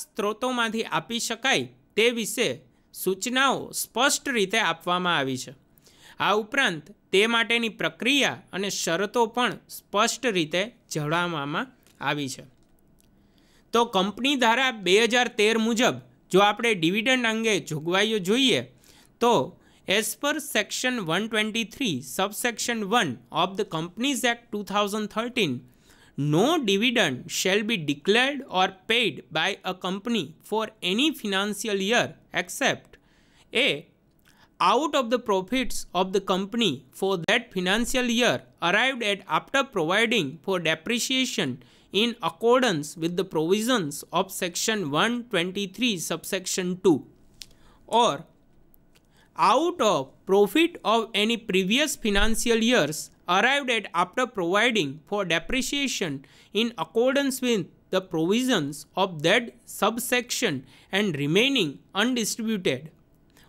સ્ત્રોતોમાંથી આપી શકાય તે વિશે સૂચનાઓ સ્પષ્ટ રીતે આપવામાં આવી છે આ ઉપરાંત તે માટેની પ્રક્રિયા અને શરતો પણ સ્પષ્ટ રીતે જણાવવામાં આવી છે તો કંપની ધારા બે હજાર તેર મુજબ જો આપણે ડિવિડન્ડ અંગે જોગવાઈઓ જોઈએ તો as per section one twenty three subsection one of the companies act two thousand thirteen no dividend shall be declared or paid by a company for any financial year except a out of the profits of the company for that financial year arrived at after providing for depreciation in accordance with the provisions of section 123 subsection 2 or out of profit of any previous financial years arrived at after providing for depreciation in accordance with the provisions of that subsection and remaining undistributed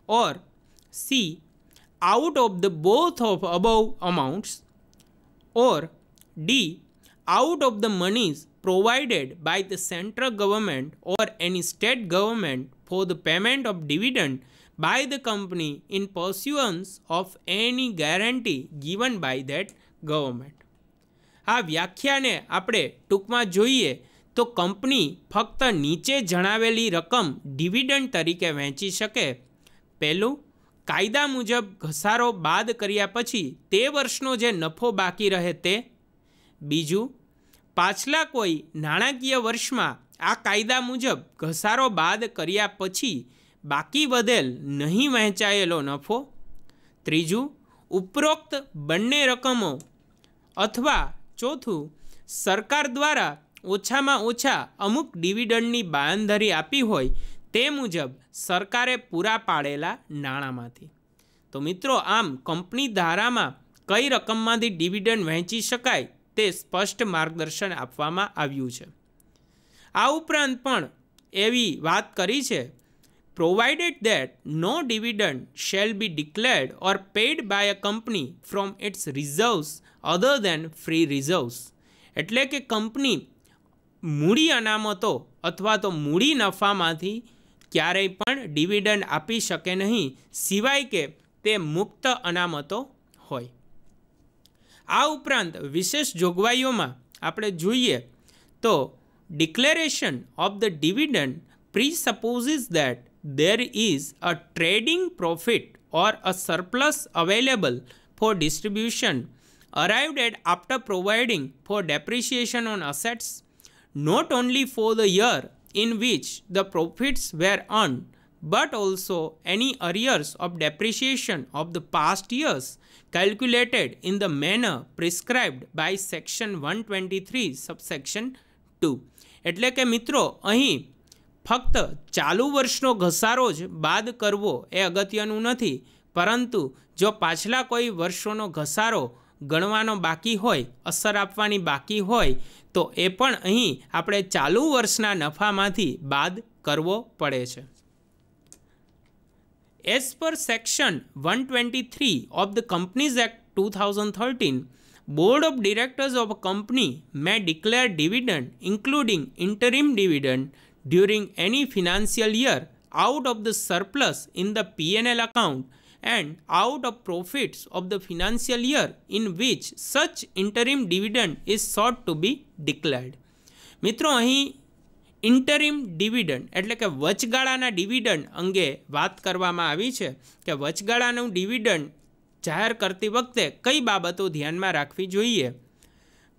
or c out of the both of above amounts or d out of the monies provided by the central government or any state government for the payment of dividend by the company in pursuance of any guarantee given by that government આ વ્યાખ્યાને આપણે ટૂંકમાં જોઈએ તો company ફક્ત નીચે જણાવેલી રકમ dividend તરીકે વહેંચી શકે પહેલું કાયદા મુજબ ઘસારો બાદ કર્યા પછી તે વર્ષનો જે નફો બાકી રહે તે બીજું પાછલા કોઈ નાણાકીય વર્ષમાં આ કાયદા મુજબ ઘસારો બાદ કર્યા પછી બાકી વધેલ નહીં વહેંચાયેલો નફો ત્રીજું ઉપરોક્ત બંને રકમો અથવા ચોથું સરકાર દ્વારા ઓછામાં ઓછા અમુક ડિવિડન્ડની બાંયધરી આપી હોય તે મુજબ સરકારે પૂરા પાડેલા નાણાંમાંથી તો મિત્રો આમ કંપની ધારામાં કઈ રકમમાંથી ડિવિડન્ડ વહેંચી શકાય તે સ્પષ્ટ માર્ગદર્શન આપવામાં આવ્યું છે આ ઉપરાંત પણ એવી વાત કરી છે provided that no dividend shall be declared or paid by a company from its reserves other than free reserves એટલે કે કંપની મૂડી અનામતો અથવા તો મૂડી નફામાંથી ક્યારેય પણ ડિવિડન્ડ આપી શકે નહીં સિવાય કે તે મુક્ત અનામતો હોય આ ઉપરાંત વિશેષ જોગવાઈઓમાં આપણે જોઈએ તો declaration of the dividend presupposes that there is a trading profit or a surplus available for distribution arrived at after providing for depreciation on assets, not only for the year in which the profits were earned, but also any arrears of depreciation of the past years calculated in the manner prescribed by section 123 subsection 2. એટલે કે મિત્રો અહીં ફક્ત ચાલુ વર્ષનો ઘસારો જ બાદ કરવો એ અગત્યનું નથી પરંતુ જો પાછલા કોઈ વર્ષોનો ઘસારો ગણવાનો બાકી હોય અસર આપવાની બાકી હોય તો એ પણ અહીં આપણે ચાલુ વર્ષના નફામાંથી બાદ કરવો પડે છે as per section one twenty three of the companies act two thousand thirteen board of directors of company may declare dividend including interim dividend during any financial year out of the surplus in the P&L account and out of profits of the financial year in which such interim dividend is sought to be declared. મિત્રો અહીં interim dividend એટલે કે વચગાળાના dividend અંગે વાત કરવામાં આવી છે કે વચગાળાનું ડિવિડન્ડ જાહેર કરતી વખતે કઈ બાબતો ધ્યાનમાં રાખવી જોઈએ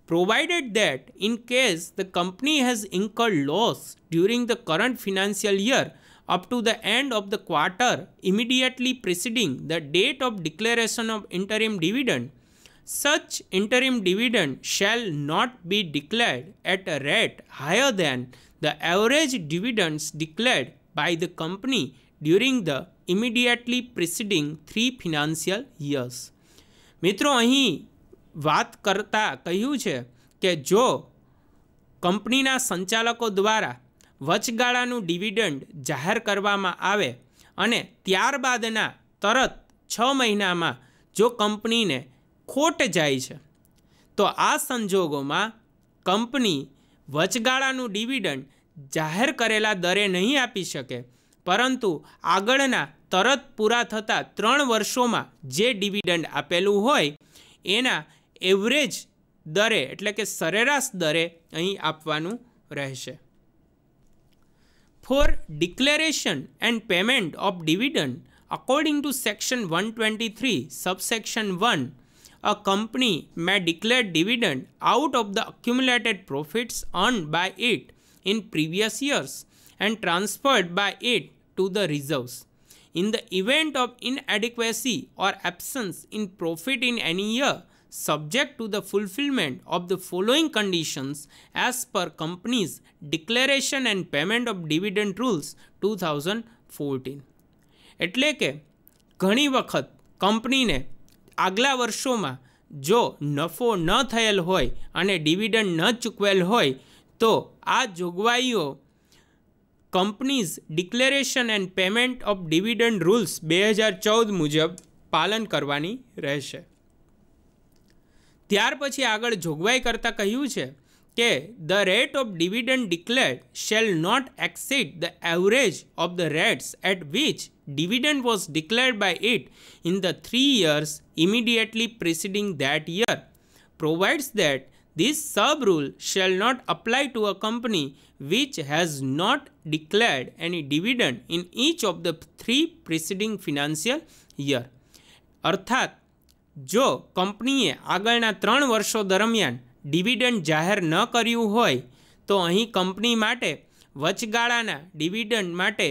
provided that in case the company has incurred loss during the current financial year up to the end of the quarter immediately preceding the date of declaration of interim dividend, such interim dividend shall not be declared at a rate higher than the average dividends declared by the company during the immediately preceding three financial years. મિત્રો અહીં વાત કરતાં કહ્યું છે કે જો કંપનીના સંચાલકો દ્વારા વચગાળાનું ડિવિડન્ડ જાહેર કરવામાં આવે અને ત્યારબાદના તરત છ મહિનામાં જો કંપનીને ખોટ જાય છે તો આ સંજોગોમાં કંપની વચગાળાનું ડિવિડન્ડ જાહેર કરેલા દરે નહીં આપી શકે પરંતુ આગળના તરત પૂરા થતા ત્રણ વર્ષોમાં જે ડિવિડન્ડ આપેલું હોય એના Average Dare, એટલે કે સરેરાશ દરે અહીં આપવાનું રહેશે for declaration and payment of dividend according to section one twenty three subsection a company may declare dividend out of the accumulated profits earned by it in previous years and transferred by it to the reserves. In the event of inadequacy or absence in profit in any year, subject to the fulfillment of the following conditions as per company's declaration and payment of dividend rules 2014 એટલે કે ઘણી વખત કંપનીને આગલા વર્ષોમાં જો નફો ન થયેલ હોય અને ડિવિડન્ડ ન ચૂકવેલ હોય તો આ જોગવાઈઓ companies declaration and payment of dividend rules બે હજાર ચૌદ મુજબ પાલન કરવાની રહેશે ત્યાર પછી આગળ જોગવાઈ કરતાં કહ્યું છે કે the rate of dividend declared shall not exceed the average of the rates at which dividend was declared by it in the three years immediately preceding that year provides that this sub rule shall not apply to a company which has not declared any dividend in each of the three preceding financial year અર્થાત જો કંપનીએ આગળના ત્રણ વર્ષો દરમિયાન dividend જાહેર ન કર્યું હોય તો અહીં કંપની માટે વચગાળાના ડિવિડન્ડ માટે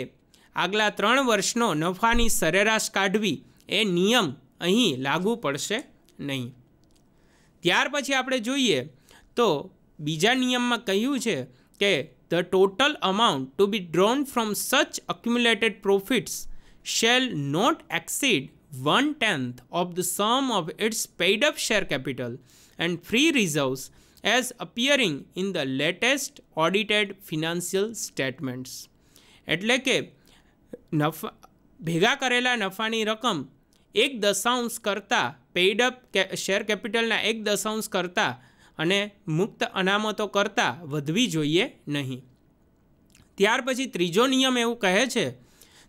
આગલા ત્રણ વર્ષનો નફાની સરેરાશ કાઢવી એ નિયમ અહીં લાગુ પડશે નહીં ત્યાર પછી આપણે જોઈએ તો બીજા નિયમમાં કહ્યું છે કે the total amount to be drawn from such accumulated profits shall not exceed one tenth of the sum of its paid up share capital and free reserves as appearing in the latest audited financial statements એટલે કે નફા ભેગા કરેલા નફાની રકમ એક દશાંશ કરતાં પેઇડ અપ શેર કેપિટલના એક દશાંશ કરતાં અને મુક્ત અનામતો કરતાં વધવી જોઈએ નહીં ત્યાર પછી ત્રીજો નિયમ એવું કહે છે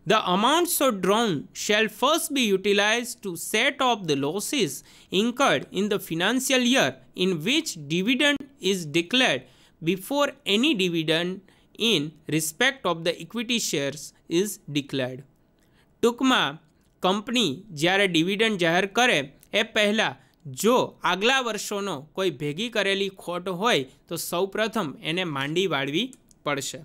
The amount so drawn shall first be utilized to set off the losses incurred in the financial year in which dividend is declared before any dividend in respect of the equity shares is declared. ટૂંકમાં company જ્યારે dividend જાહેર કરે એ પહેલાં જો આગલા વર્ષોનો કોઈ ભેગી કરેલી ખોટ હોય તો સૌપ્રથમ એને માંડી વાળવી પડશે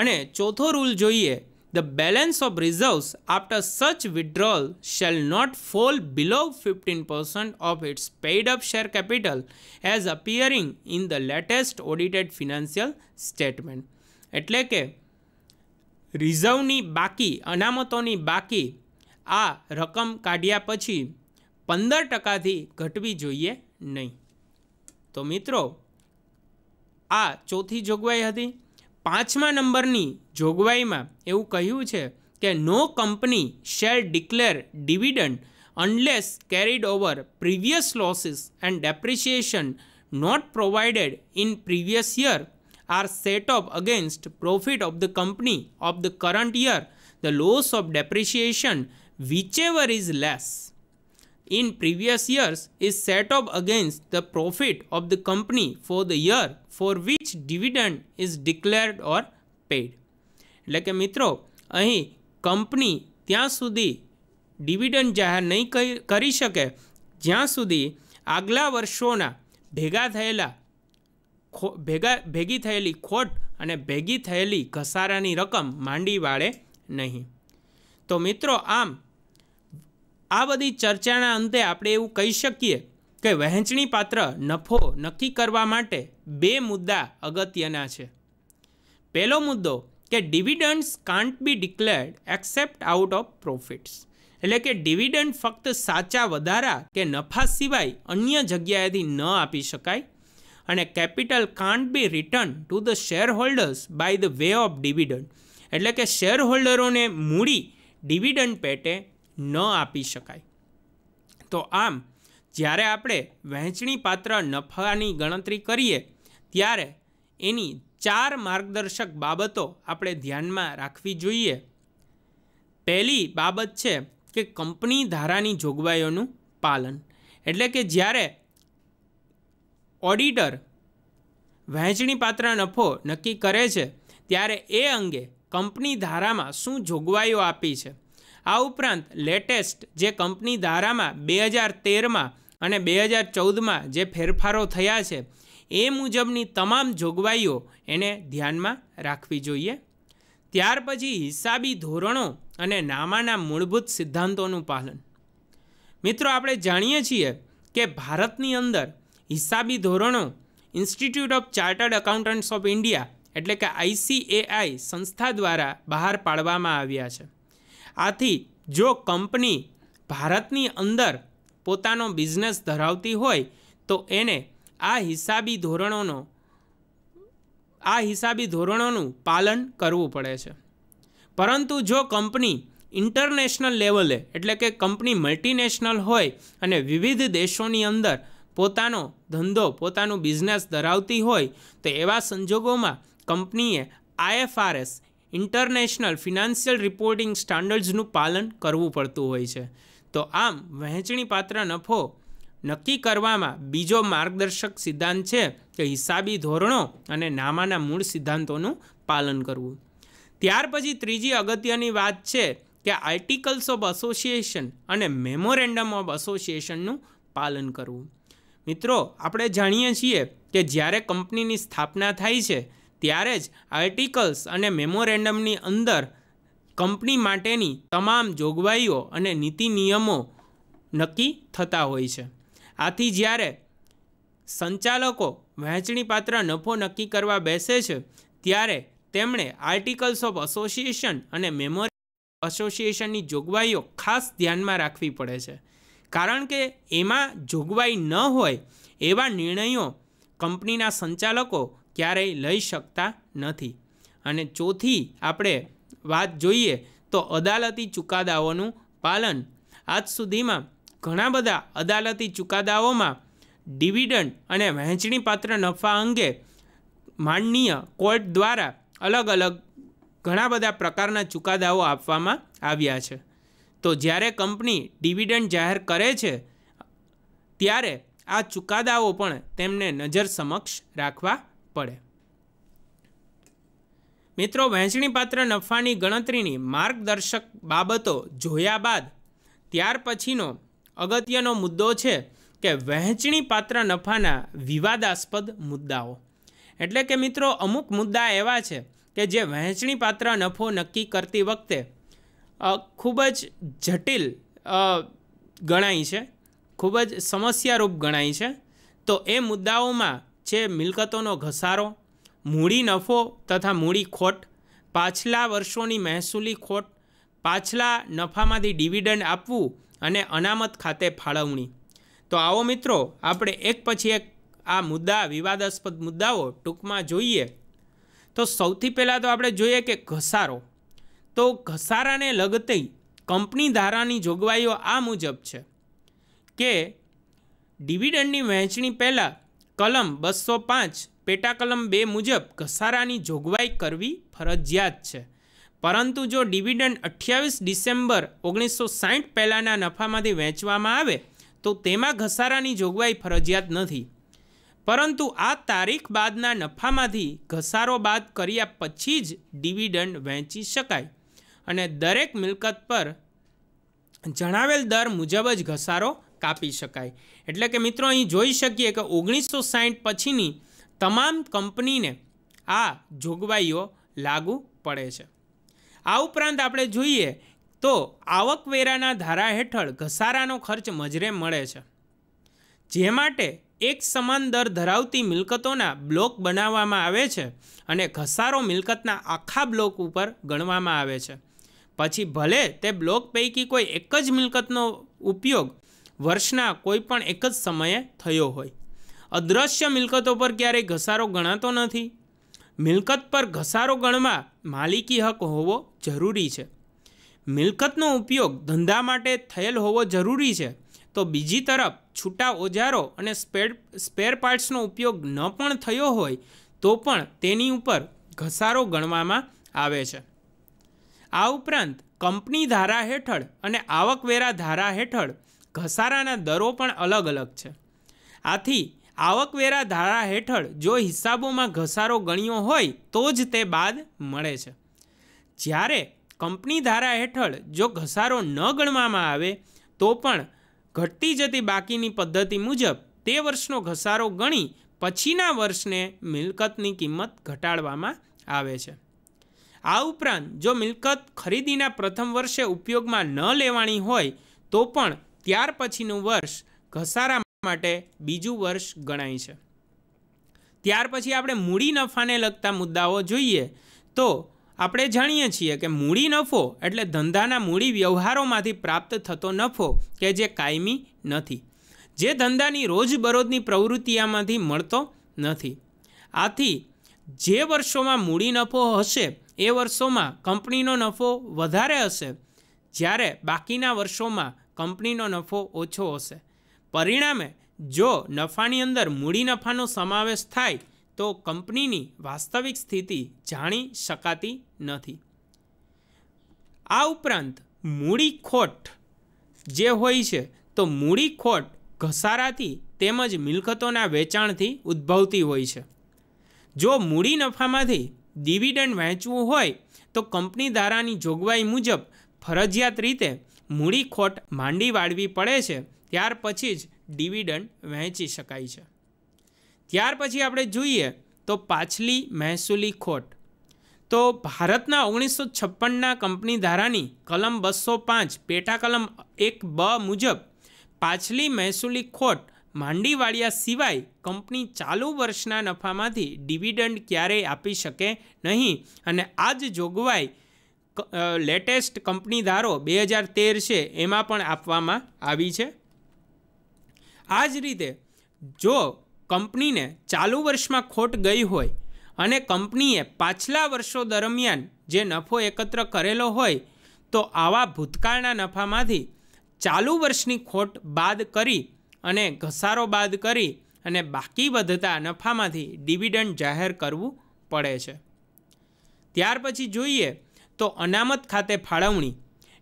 અને ચોથો રૂલ જોઈએ The balance of reserves after such withdrawal shall not fall below 15% of its paid up share capital as appearing in the latest audited financial statement. એટલે કે રિઝર્વની બાકી અનામતોની બાકી આ રકમ કાઢ્યા પછી પંદર ટકાથી ઘટવી જોઈએ નહીં તો મિત્રો આ ચોથી જોગવાઈ હતી Pachma પાંચમા નંબરની જોગવાઈમાં એવું કહ્યું છે કે no company shall declare dividend unless carried over previous losses and depreciation not provided in previous year are set up against profit of the company of the current year the loss of depreciation whichever is less in previous years is set up against the profit of the company for the year for which its dividend is declared or paid એટલે કે મિત્રો અહીં company ત્યાં સુધી dividend જાહેર નહીં કરી શકે જ્યાં સુધી આગલા વર્ષોના ભેગા થયેલા ખો ભેગા ભેગી થયેલી ખોટ અને ભેગી થયેલી ઘસારાની રકમ માંડી વાળે નહીં તો મિત્રો આમ આ બધી ચર્ચાના અંતે આપણે એવું કહી શકીએ કે વહેંચણી પાત્ર નફો નક્કી કરવા માટે બે મુદ્દા અગત્યના છે પહેલો મુદ્દો કે dividends can't be declared except out of profits એટલે કે ડિવિડન્ડ ફક્ત સાચા વધારા કે નફા સિવાય અન્ય જગ્યાએથી ન આપી શકાય અને capital can't be return to the shareholders by the way of dividend એટલે કે શેર હોલ્ડરોને મૂડી ડિવિડન્ડ પેટે ન આપી શકાય તો આમ જ્યારે આપણે વહેંચણીપાત્ર નફાની ગણતરી કરીએ ત્યારે એની ચાર માર્ગદર્શક બાબતો આપણે ધ્યાનમાં રાખવી જોઈએ પહેલી બાબત છે કે કંપની ધારાની જોગવાઈઓનું પાલન એટલે કે જ્યારે ઓડિટર વહેંચણીપાત્ર નફો નક્કી કરે છે ત્યારે એ અંગે કંપની ધારામાં શું જોગવાઈઓ આપી છે આ ઉપરાંત લેટેસ્ટ જે કંપની ધારામાં બે હજાર તેરમાં અને બે હજાર ચૌદમાં જે ફેરફારો થયા છે એ મુજબની તમામ જોગવાઈઓ એને ધ્યાનમાં રાખવી જોઈએ ત્યાર પછી હિસાબી ધોરણો અને નામાના મૂળભૂત સિદ્ધાંતોનું પાલન મિત્રો આપણે જાણીએ છીએ કે ભારતની અંદર હિસાબી ધોરણો institute of chartered accountants of India એટલે કે આઈસીએઆઈ સંસ્થા દ્વારા બહાર પાડવામાં આવ્યા છે આથી જો કંપની ભારતની અંદર પોતાનો બિઝનેસ ધરાવતી હોય તો એને આ હિસાબી ધોરણોનો આ હિસાબી ધોરણોનું પાલન કરવું પડે છે પરંતુ જો કંપની ઇન્ટરનેશનલ લેવલે એટલે કે કંપની મલ્ટીનેશનલ હોય અને વિવિધ દેશોની અંદર પોતાનો ધંધો પોતાનું બિઝનેસ ધરાવતી હોય તો એવા સંજોગોમાં કંપનીએ આઈએફઆરએસ ઇન્ટરનેશનલ ફિનાન્શિયલ રિપોર્ટિંગ સ્ટાન્ડર્ડ્સનું પાલન કરવું પડતું હોય છે તો આમ વહેંચણીપાત્ર નફો નક્કી કરવામાં બીજો માર્ગદર્શક સિદ્ધાંત છે કે હિસાબી ધોરણો અને નામાના મૂળ સિદ્ધાંતોનું પાલન કરવું ત્યાર પછી ત્રીજી અગત્યની વાત છે કે આર્ટિકલ્સ ઓફ એસોસિએશન અને મેમોરેન્ડમ ઓફ એસોસિએશનનું પાલન કરવું મિત્રો આપણે જાણીએ છીએ કે જ્યારે કંપનીની સ્થાપના થાય છે ત્યારે જ આર્ટિકલ્સ અને મેમોરેન્ડમની અંદર કંપની માટેની તમામ જોગવાઈઓ અને નીતિ નિયમો નક્કી થતા હોય છે આથી જ્યારે સંચાલકો વહેંચણીપાત્ર નફો નક્કી કરવા બેસે છે ત્યારે તેમણે આર્ટિકલ્સ ઓફ એસોસિએશન અને મેમોરી એસોસિએશનની જોગવાઈઓ ખાસ ધ્યાનમાં રાખવી પડે છે કારણ કે એમાં જોગવાઈ ન હોય એવા નિર્ણયો કંપનીના સંચાલકો ક્યારેય લઈ શકતા નથી અને ચોથી આપણે વાત જોઈએ તો અદાલતી ચુકાદાઓનું પાલન આજ સુધીમાં ઘણા બધા અદાલતી ચુકાદાઓમાં ડિવિડન્ડ અને વહેંચણીપાત્ર નફા અંગે માનનીય કોર્ટ દ્વારા અલગ અલગ ઘણા બધા પ્રકારના ચુકાદાઓ આપવામાં આવ્યા છે તો જ્યારે કંપની ડિવિડન્ડ જાહેર કરે છે ત્યારે આ ચુકાદાઓ પણ તેમને નજર સમક્ષ રાખવા પડે મિત્રો વહેંચણીપાત્ર નફાની ગણતરીની માર્ગદર્શક બાબતો જોયા બાદ ત્યાર પછીનો અગત્યનો મુદ્દો છે કે વહેંચણી પાત્ર નફાના વિવાદાસ્પદ મુદ્દાઓ એટલે કે મિત્રો અમુક મુદ્દા એવા છે કે જે વહેંચણી પાત્ર નફો નક્કી કરતી વખતે ખૂબ જ જટિલ ગણાય છે ખૂબ જ સમસ્યારૂપ ગણાય છે તો એ મુદ્દાઓમાં છે મિલકતોનો ઘસારો મૂડી નફો તથા મૂડી ખોટ પાછલા વર્ષોની મહેસૂલી ખોટ પાછલા નફામાંથી ડિવિડન્ડ આપવું અને અનામત ખાતે ફાળવણી તો આવો મિત્રો આપણે એક પછી એક આ મુદ્દા વિવાદાસ્પદ મુદ્દાઓ ટૂંકમાં જોઈએ તો સૌથી પહેલાં તો આપણે જોઈએ કે ઘસારો તો ઘસારાને લગતી કંપની ધારાની જોગવાઈઓ આ મુજબ છે કે ડિવિડન્ડની વહેંચણી પહેલાં કલમ બસો પાંચ પેટા કલમ બે મુજબ ઘસારાની જોગવાઈ કરવી ફરજિયાત છે પરંતુ જો ડિવિડન્ડ અઠ્યાવીસ ડિસેમ્બર ઓગણીસો સાહીઠ પહેલાંના નફામાંથી વહેંચવામાં આવે તો તેમાં ઘસારાની જોગવાઈ ફરજિયાત નથી પરંતુ આ તારીખ બાદના નફામાંથી ઘસારો બાદ કર્યા પછી જ ડિવિડન્ડ વહેંચી શકાય અને દરેક મિલકત પર જણાવેલ દર મુજબ જ ઘસારો કાપી શકાય એટલે કે મિત્રો અહીં જોઈ શકીએ કે ઓગણીસો સાહીઠ પછીની તમામ કંપનીને આ જોગવાઈઓ લાગુ પડે છે આ ઉપરાંત આપણે જોઈએ તો આવકવેરાના ધારા હેઠળ ઘસારાનો ખર્ચ મજરે મળે છે જે માટે એક સમાન દર ધરાવતી મિલકતોના બ્લોક બનાવવામાં આવે છે અને ઘસારો મિલકતના આખા બ્લોક ઉપર ગણવામાં આવે છે પછી ભલે તે બ્લોક પૈકી કોઈ એક જ મિલકતનો ઉપયોગ વર્ષના કોઈપણ એક જ સમયે થયો હોય અદ્રશ્ય મિલકતો પર ક્યારેય ઘસારો ગણાતો નથી મિલકત પર ઘસારો ગણવા માલિકી હક હોવો જરૂરી છે મિલકતનો ઉપયોગ ધંધા માટે થયેલ હોવો જરૂરી છે તો બીજી તરફ છૂટા ઓજારો અને સ્પેર સ્પેર પાર્ટ્સનો ઉપયોગ ન પણ થયો હોય તો પણ તેની ઉપર ઘસારો ગણવામાં આવે છે આ ઉપરાંત કંપની ધારા હેઠળ અને આવકવેરા ધારા હેઠળ ઘસારાના દરો પણ અલગ અલગ છે આથી આવકવેરા ધારા હેઠળ જો હિસાબોમાં ઘસારો ગણ્યો હોય તો જ તે બાદ મળે છે જ્યારે કંપની ધારા હેઠળ જો ઘસારો ન ગણવામાં આવે તો પણ ઘટતી જતી બાકીની પદ્ધતિ મુજબ તે વર્ષનો ઘસારો ગણી પછીના વર્ષને મિલકતની કિંમત ઘટાડવામાં આવે છે આ ઉપરાંત જો મિલકત ખરીદીના પ્રથમ વર્ષે ઉપયોગમાં ન લેવાની હોય તો પણ ત્યાર પછીનું વર્ષ ઘસારા માટે બીજું વર્ષ ગણાય છે ત્યાર પછી આપણે મૂડી નફાને લગતા મુદ્દાઓ જોઈએ તો આપણે જાણીએ છીએ કે મૂડી નફો એટલે ધંધાના મૂડી વ્યવહારોમાંથી પ્રાપ્ત થતો નફો કે જે કાયમી નથી જે ધંધાની રોજબરોજની પ્રવૃત્તિમાંથી મળતો નથી આથી જે વર્ષોમાં મૂડી નફો હશે એ વર્ષોમાં કંપનીનો નફો વધારે હશે જ્યારે બાકીના વર્ષોમાં કંપનીનો નફો ઓછો હશે પરિણામે જો નફાની અંદર મૂડી નફાનો સમાવેશ થાય તો કંપનીની વાસ્તવિક સ્થિતિ જાણી શકાતી નથી આ ઉપરાંત મૂડી ખોટ જે હોય છે તો મૂડી ખોટ ઘસારાથી તેમજ મિલકતોના વેચાણથી ઉદ્ભવતી હોય છે જો મૂડી નફામાંથી ડિવિડન્ડ વહેંચવું હોય તો કંપની ધારાની જોગવાઈ મુજબ ફરજિયાત રીતે મૂડી ખોટ માંડી વાળવી પડે છે ત્યાર પછી જ ડિવિડન્ડ વહેંચી શકાય છે ત્યાર પછી આપણે જોઈએ તો પાછલી મહેસૂલી ખોટ તો ભારતના ઓગણીસો છપ્પનના કંપની ધારાની કલમ બસો પાંચ પેટા કલમ એક બ મુજબ પાછલી મહેસૂલી ખોટ માંડીવાળિયા સિવાય કંપની ચાલુ વર્ષના નફામાંથી ડિવિડન્ડ ક્યારેય આપી શકે નહીં અને આ જ જોગવાઈ લેટેસ્ટ કંપની ધારો બે હજાર તેર છે એમાં પણ આપવામાં આવી છે આ જ રીતે જો કંપનીને ચાલુ વર્ષમાં ખોટ ગઈ હોય અને કંપનીએ પાછલા વર્ષો દરમિયાન જે નફો એકત્ર કરેલો હોય તો આવા ભૂતકાળના નફામાંથી ચાલુ વર્ષની ખોટ બાદ કરી અને ઘસારો બાદ કરી અને બાકી વધતા નફામાંથી ડિવિડન્ડ જાહેર કરવું પડે છે ત્યાર પછી જોઈએ તો અનામત ખાતે ફાળવણી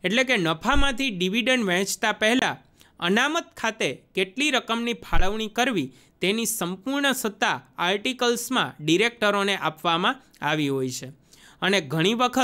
એટલે કે નફામાંથી ડિવિડન્ડ વહેંચતા પહેલાં અનામત ખાતે કેટલી રકમની ફાળવણી કરવી તેની સંપૂર્ણ સત્તા આર્ટિકલ્સમાં ડિરેક્ટરોને આપવામાં આવી હોય છે અને ઘણી વખત